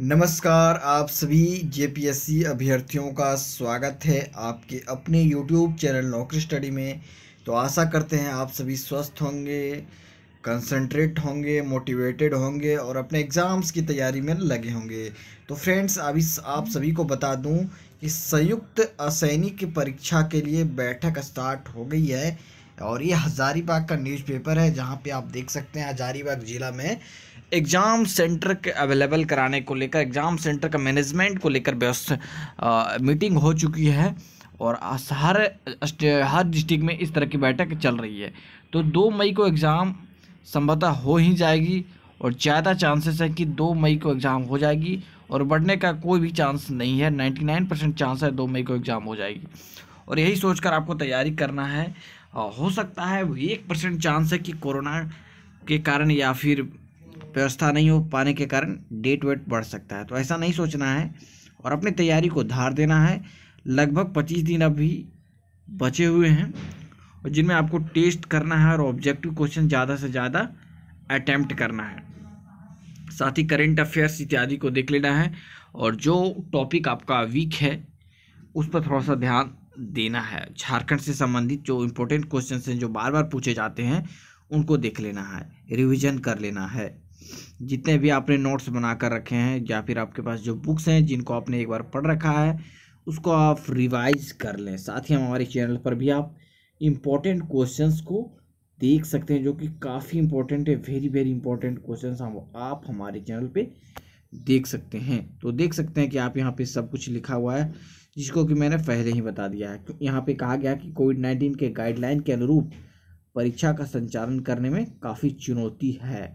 नमस्कार आप सभी जेपीएससी अभ्यर्थियों का स्वागत है आपके अपने यूट्यूब चैनल नौकरी स्टडी में तो आशा करते हैं आप सभी स्वस्थ होंगे कंसंट्रेट होंगे मोटिवेटेड होंगे और अपने एग्ज़ाम्स की तैयारी में लगे होंगे तो फ्रेंड्स अभी आप सभी को बता दूं कि संयुक्त असैनिक परीक्षा के लिए बैठक स्टार्ट हो गई है और ये हज़ारीबाग का न्यूज़पेपर है जहाँ पे आप देख सकते हैं हज़ारीबाग ज़िला में एग्ज़ाम सेंटर के अवेलेबल कराने को लेकर एग्ज़ाम सेंटर का मैनेजमेंट को लेकर व्यवस्था मीटिंग हो चुकी है और हर हर डिस्ट्रिक्ट में इस तरह की बैठक चल रही है तो दो मई को एग्ज़ाम संभवतः हो ही जाएगी और ज़्यादा चांसेस है कि दो मई को एग्ज़ाम हो जाएगी और बढ़ने का कोई भी चांस नहीं है नाइन परसेंट चांस है दो मई को एग्ज़ाम हो जाएगी और यही सोचकर आपको तैयारी करना है हो सकता है एक परसेंट चांस है कि कोरोना के कारण या फिर व्यवस्था नहीं हो पाने के कारण डेट वेट बढ़ सकता है तो ऐसा नहीं सोचना है और अपनी तैयारी को धार देना है लगभग पच्चीस दिन अभी बचे हुए हैं और जिनमें आपको टेस्ट करना है और ऑब्जेक्टिव क्वेश्चन ज़्यादा से ज़्यादा अटैम्प्ट करना है साथ ही करेंट अफेयर्स इत्यादि को देख लेना है और जो टॉपिक आपका वीक है उस पर थोड़ा सा ध्यान देना है झारखंड से संबंधित जो इम्पोर्टेंट क्वेश्चन हैं जो बार बार पूछे जाते हैं उनको देख लेना है रिविजन कर लेना है जितने भी आपने नोट्स बना कर रखे हैं या फिर आपके पास जो बुक्स हैं जिनको आपने एक बार पढ़ रखा है उसको आप रिवाइज कर लें साथ ही हम हमारे चैनल पर भी आप इम्पोर्टेंट क्वेश्चंस को देख सकते हैं जो कि काफ़ी इम्पोर्टेंट है वेरी वेरी इंपॉर्टेंट क्वेश्चंस हम आप हमारे चैनल पे देख सकते हैं तो देख सकते हैं कि आप यहाँ पे सब कुछ लिखा हुआ है जिसको कि मैंने पहले ही बता दिया है यहाँ पे कहा गया कि कोविड नाइन्टीन के गाइडलाइन के अनुरूप परीक्षा का संचालन करने में काफ़ी चुनौती है